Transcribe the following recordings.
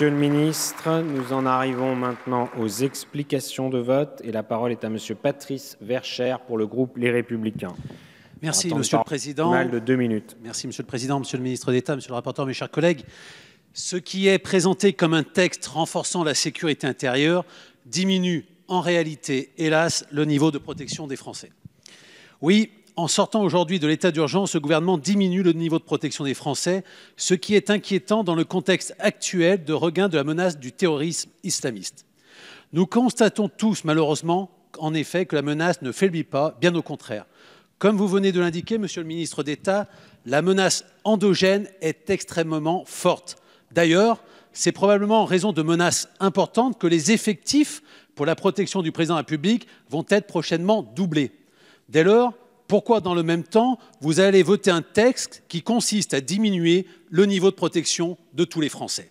Monsieur le ministre, nous en arrivons maintenant aux explications de vote et la parole est à Monsieur Patrice Vercher pour le groupe Les Républicains. Merci Monsieur le Président. de deux minutes. Merci Monsieur le Président, Monsieur le ministre d'État, Monsieur le rapporteur, mes chers collègues. Ce qui est présenté comme un texte renforçant la sécurité intérieure diminue en réalité, hélas, le niveau de protection des Français. Oui, en sortant aujourd'hui de l'état d'urgence, ce gouvernement diminue le niveau de protection des Français, ce qui est inquiétant dans le contexte actuel de regain de la menace du terrorisme islamiste. Nous constatons tous, malheureusement, en effet, que la menace ne faiblit pas, bien au contraire. Comme vous venez de l'indiquer, Monsieur le ministre d'État, la menace endogène est extrêmement forte. D'ailleurs, c'est probablement en raison de menaces importantes que les effectifs pour la protection du président de la vont être prochainement doublés. Dès lors, pourquoi dans le même temps vous allez voter un texte qui consiste à diminuer le niveau de protection de tous les Français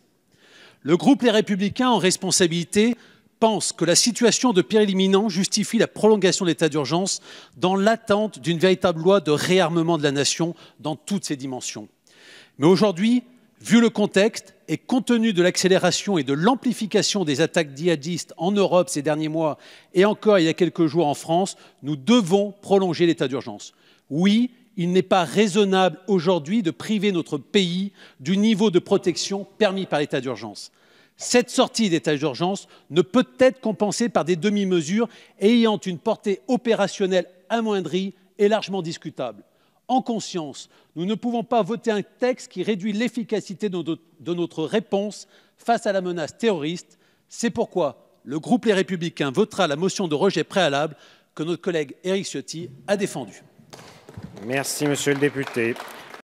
Le groupe Les Républicains en responsabilité pense que la situation de pire éliminant justifie la prolongation de l'état d'urgence dans l'attente d'une véritable loi de réarmement de la nation dans toutes ses dimensions. Mais aujourd'hui, Vu le contexte et compte tenu de l'accélération et de l'amplification des attaques djihadistes en Europe ces derniers mois et encore il y a quelques jours en France, nous devons prolonger l'état d'urgence. Oui, il n'est pas raisonnable aujourd'hui de priver notre pays du niveau de protection permis par l'état d'urgence. Cette sortie d'état d'urgence ne peut être compensée par des demi-mesures ayant une portée opérationnelle amoindrie et largement discutable en conscience. Nous ne pouvons pas voter un texte qui réduit l'efficacité de notre réponse face à la menace terroriste. C'est pourquoi le groupe Les Républicains votera la motion de rejet préalable que notre collègue Éric Ciotti a défendue. Merci, monsieur le député.